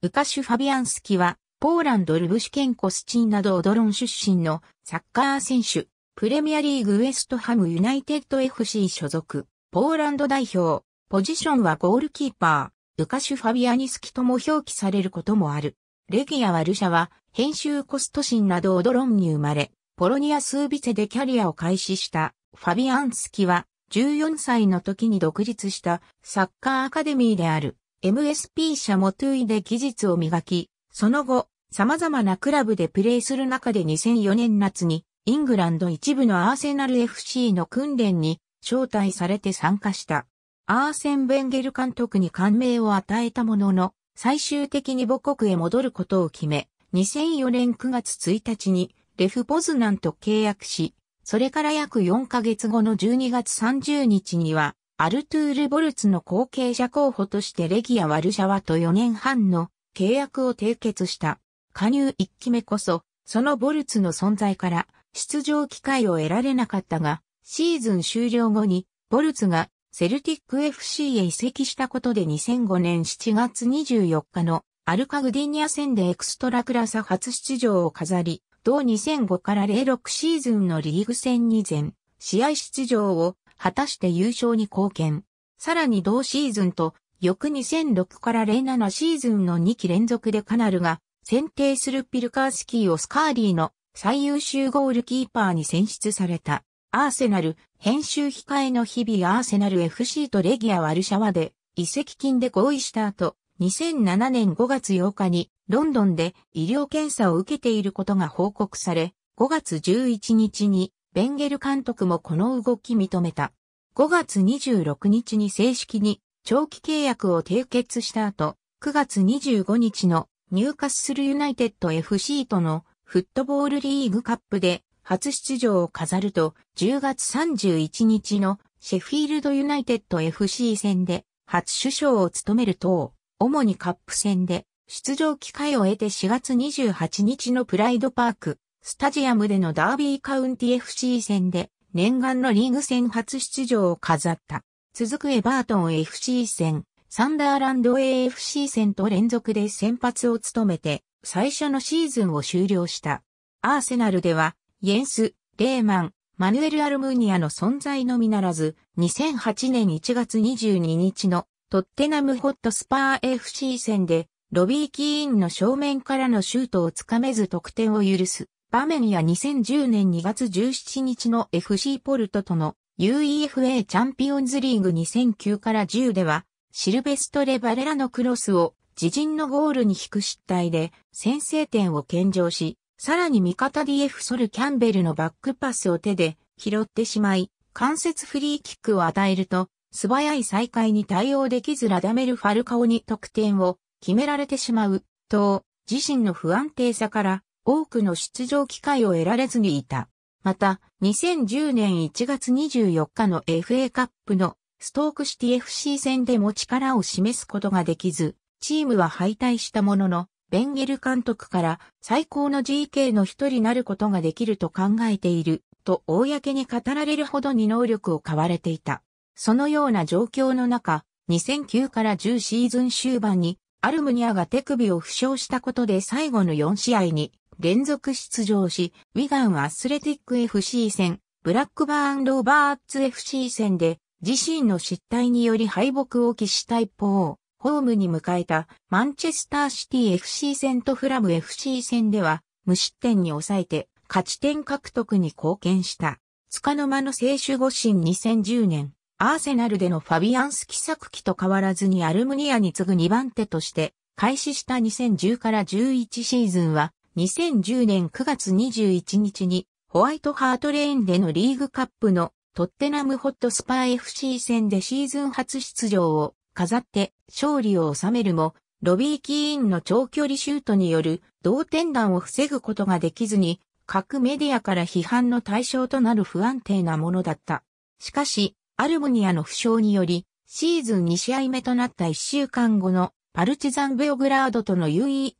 ウカシュ・ファビアンスキは、ポーランド・ルブシュケンコ・スチンなどオドロン出身のサッカー選手、プレミアリーグウエストハムユナイテッド FC 所属、ポーランド代表、ポジションはゴールキーパー、ウカシュ・ファビアニスキとも表記されることもある。レギア・ワルシャは、編集コストシンなどオドロンに生まれ、ポロニア・スービセでキャリアを開始したファビアンスキは、14歳の時に独立したサッカーアカデミーである MSP 社モトゥイで技術を磨き、その後、様々なクラブでプレーする中で2004年夏に、イングランド一部のアーセナル FC の訓練に招待されて参加した。アーセン・ベンゲル監督に感銘を与えたものの、最終的に母国へ戻ることを決め、2004年9月1日にレフポズナンと契約し、それから約4ヶ月後の12月30日にはアルトゥール・ボルツの後継者候補としてレギア・ワルシャワと4年半の契約を締結した。加入1期目こそ、そのボルツの存在から出場機会を得られなかったが、シーズン終了後に、ボルツがセルティック FC へ移籍したことで2005年7月24日のアルカグディニア戦でエクストラクラサ初出場を飾り、同2005から06シーズンのリーグ戦に全試合出場を果たして優勝に貢献。さらに同シーズンと、翌2006から07シーズンの2期連続でカナルが選定するピルカースキーをスカーリーの最優秀ゴールキーパーに選出された。アーセナル、編集控えの日々アーセナル FC とレギア・ワルシャワで移籍金で合意した後、2007年5月8日にロンドンで医療検査を受けていることが報告され、5月11日にベンゲル監督もこの動き認めた。5月26日に正式に長期契約を締結した後、9月25日の入荷するユナイテッド FC とのフットボールリーグカップで初出場を飾ると、10月31日のシェフィールドユナイテッド FC 戦で初首相を務める等、主にカップ戦で出場機会を得て4月28日のプライドパークスタジアムでのダービーカウンティ FC 戦で念願のリーグ戦初出場を飾った。続くエバートン FC 戦、サンダーランド AFC 戦と連続で先発を務めて最初のシーズンを終了した。アーセナルでは、イエンス、レーマン、マヌエル・アルムーニアの存在のみならず、2008年1月22日のトッテナムホットスパー FC 戦で、ロビー・キーンの正面からのシュートをつかめず得点を許す。場面や2010年2月17日の FC ポルトとの UEFA チャンピオンズリーグ2009から10では、シルベストレ・バレラのクロスを自陣のゴールに引く失態で先制点を献上し、さらに味方 DF ソル・キャンベルのバックパスを手で拾ってしまい、関節フリーキックを与えると、素早い再開に対応できずラダメル・ファルカオに得点を決められてしまう、と、自身の不安定さから、多くの出場機会を得られずにいた。また、2010年1月24日の FA カップのストークシティ FC 戦でも力を示すことができず、チームは敗退したものの、ベンゲル監督から最高の GK の一人になることができると考えていると公に語られるほどに能力を買われていた。そのような状況の中、2009から10シーズン終盤にアルムニアが手首を負傷したことで最後の4試合に連続出場し、ウィガンアスレティック FC 戦、ブラックバーンローバーツ FC 戦で、自身の失態により敗北を喫した一方、ホームに迎えたマンチェスターシティ FC 戦とフラム FC 戦では、無失点に抑えて、勝ち点獲得に貢献した。つかの間の聖守護神2010年、アーセナルでのファビアンス・キ作機と変わらずにアルムニアに次ぐ2番手として、開始した2010から11シーズンは、2010年9月21日にホワイトハートレーンでのリーグカップのトッテナムホットスパー FC 戦でシーズン初出場を飾って勝利を収めるも、ロビー・キーンの長距離シュートによる同点弾を防ぐことができずに、各メディアから批判の対象となる不安定なものだった。しかし、アルモニアの負傷により、シーズン2試合目となった1週間後のアルチザンベオグラードとの UEFA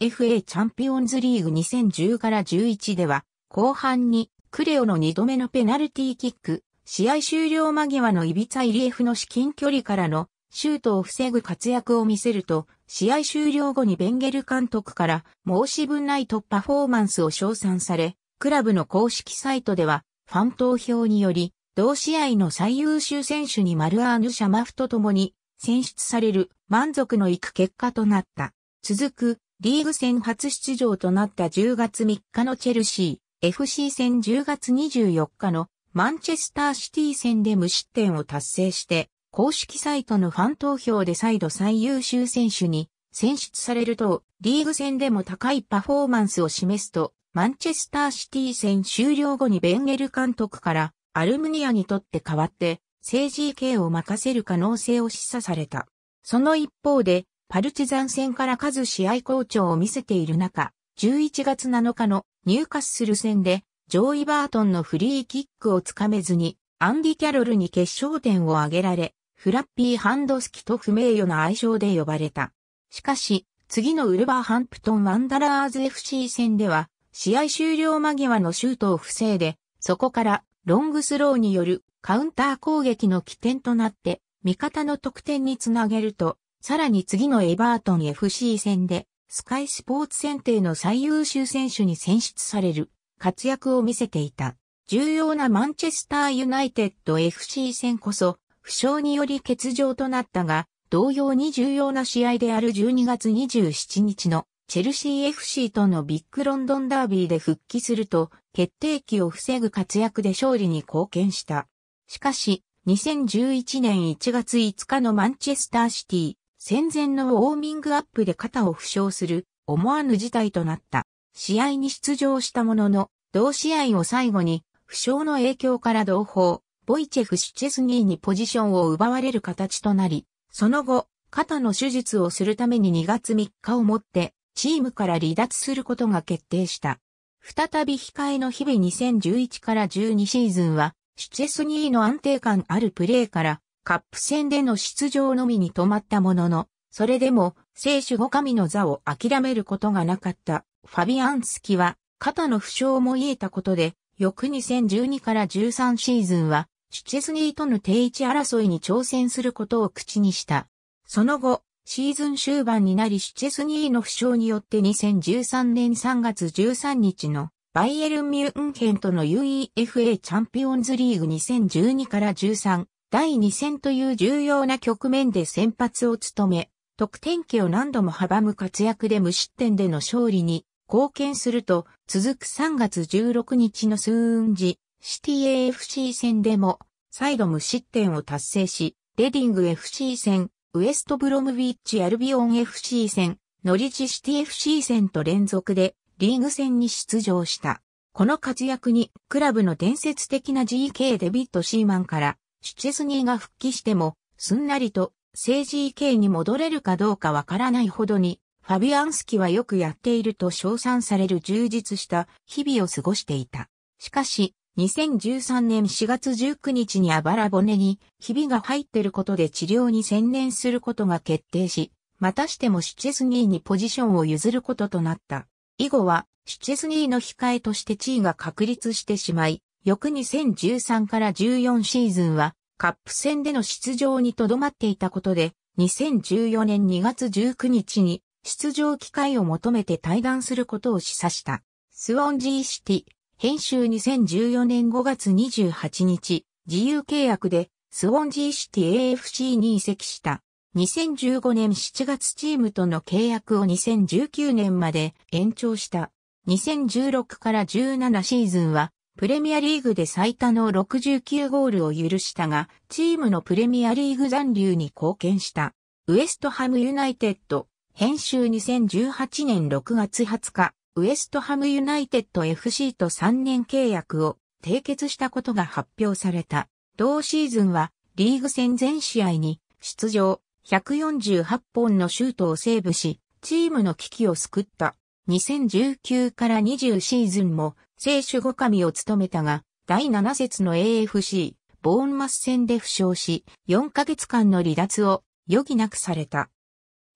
チャンピオンズリーグ2010から11では、後半にクレオの2度目のペナルティーキック、試合終了間際のイビツァイリエフの至近距離からのシュートを防ぐ活躍を見せると、試合終了後にベンゲル監督から申し分ないとパフォーマンスを称賛され、クラブの公式サイトでは、ファン投票により、同試合の最優秀選手にマルアーヌ・シャマフと共に、選出される満足のいく結果となった。続く、リーグ戦初出場となった10月3日のチェルシー、FC 戦10月24日のマンチェスターシティ戦で無失点を達成して、公式サイトのファン投票で再度最優秀選手に選出されると、リーグ戦でも高いパフォーマンスを示すと、マンチェスターシティ戦終了後にベンゲル監督から、アルムニアにとって代わって、政治系を任せる可能性を示唆された。その一方で、パルチザン戦から数試合好調を見せている中、11月7日のニューカッスル戦で、ジョーイ・バートンのフリーキックをつかめずに、アンディ・キャロルに決勝点を挙げられ、フラッピー・ハンドスキと不名誉な愛称で呼ばれた。しかし、次のウルバーハンプトン・ワンダラーズ FC 戦では、試合終了間際のシュートを防いで、そこからロングスローによるカウンター攻撃の起点となって味方の得点につなげると、さらに次のエバートン FC 戦でスカイスポーツ選定の最優秀選手に選出される活躍を見せていた。重要なマンチェスターユナイテッド FC 戦こそ、負傷により欠場となったが、同様に重要な試合である12月27日のチェルシー FC とのビッグロンドンダービーで復帰すると、決定機を防ぐ活躍で勝利に貢献した。しかし、2011年1月5日のマンチェスターシティ、戦前のウォーミングアップで肩を負傷する思わぬ事態となった。試合に出場したものの、同試合を最後に、負傷の影響から同胞、ボイチェフ・シチェスニーにポジションを奪われる形となり、その後、肩の手術をするために2月3日をもって、チームから離脱することが決定した。再び控えの日々2011から12シーズンは、シュチェスニーの安定感あるプレーから、カップ戦での出場のみに止まったものの、それでも、聖守護神の座を諦めることがなかった、ファビアンスキは、肩の負傷も癒えたことで、翌2012から13シーズンは、シュチェスニーとの定位置争いに挑戦することを口にした。その後、シーズン終盤になりシュチェスニーの負傷によって2013年3月13日のバイエルン・ミュンヘンとの UEFA チャンピオンズリーグ2012から13、第2戦という重要な局面で先発を務め、得点機を何度も阻む活躍で無失点での勝利に貢献すると、続く3月16日のスーン時、シティ AFC 戦でも、再度無失点を達成し、レディング FC 戦、ウエストブロムビッチアルビオン FC 戦、ノリジシティ FC 戦と連続でリーグ戦に出場した。この活躍に、クラブの伝説的な GK デビッド・シーマンから、シュチェスニーが復帰しても、すんなりと、正 GK に戻れるかどうかわからないほどに、ファビアンスキはよくやっていると称賛される充実した日々を過ごしていた。しかし、2013年4月19日にあばら骨に、ひびが入ってることで治療に専念することが決定し、またしてもシュチェスニーにポジションを譲ることとなった。以後は、シチェスニーの控えとして地位が確立してしまい、翌2013から14シーズンは、カップ戦での出場にとどまっていたことで、2014年2月19日に出場機会を求めて対談することを示唆した。スウォンジーシティ、編集2014年5月28日、自由契約でスウォンジーシティ AFC に移籍した。2015年7月チームとの契約を2019年まで延長した。2016から17シーズンは、プレミアリーグで最多の69ゴールを許したが、チームのプレミアリーグ残留に貢献した。ウエストハムユナイテッド、編集2018年6月20日、ウエストハムユナイテッド FC と3年契約を締結したことが発表された。同シーズンは、リーグ戦全試合に出場。148本のシュートをセーブし、チームの危機を救った。2019から20シーズンも、聖守護神を務めたが、第7節の AFC、ボーンマス戦で負傷し、4ヶ月間の離脱を余儀なくされた。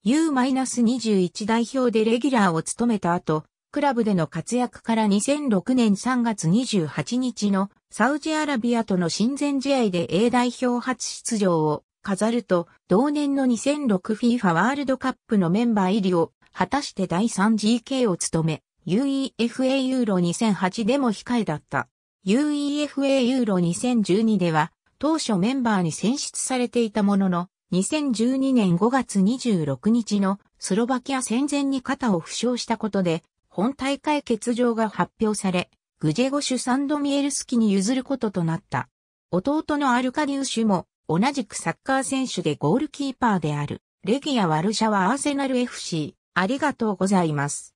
U-21 代表でレギュラーを務めた後、クラブでの活躍から2006年3月28日のサウジアラビアとの親善試合で A 代表初出場を飾ると、同年の 2006FIFA ワールドカップのメンバー入りを、果たして第 3GK を務め、UEFA ユーロ2008でも控えだった。UEFA ユーロ2012では、当初メンバーに選出されていたものの、2012年5月26日のスロバキア戦前に肩を負傷したことで、本大会欠場が発表され、グジェゴシュ・サンドミエルスキに譲ることとなった。弟のアルカディウシュも同じくサッカー選手でゴールキーパーである、レギア・ワルシャワ・アーセナル FC、ありがとうございます。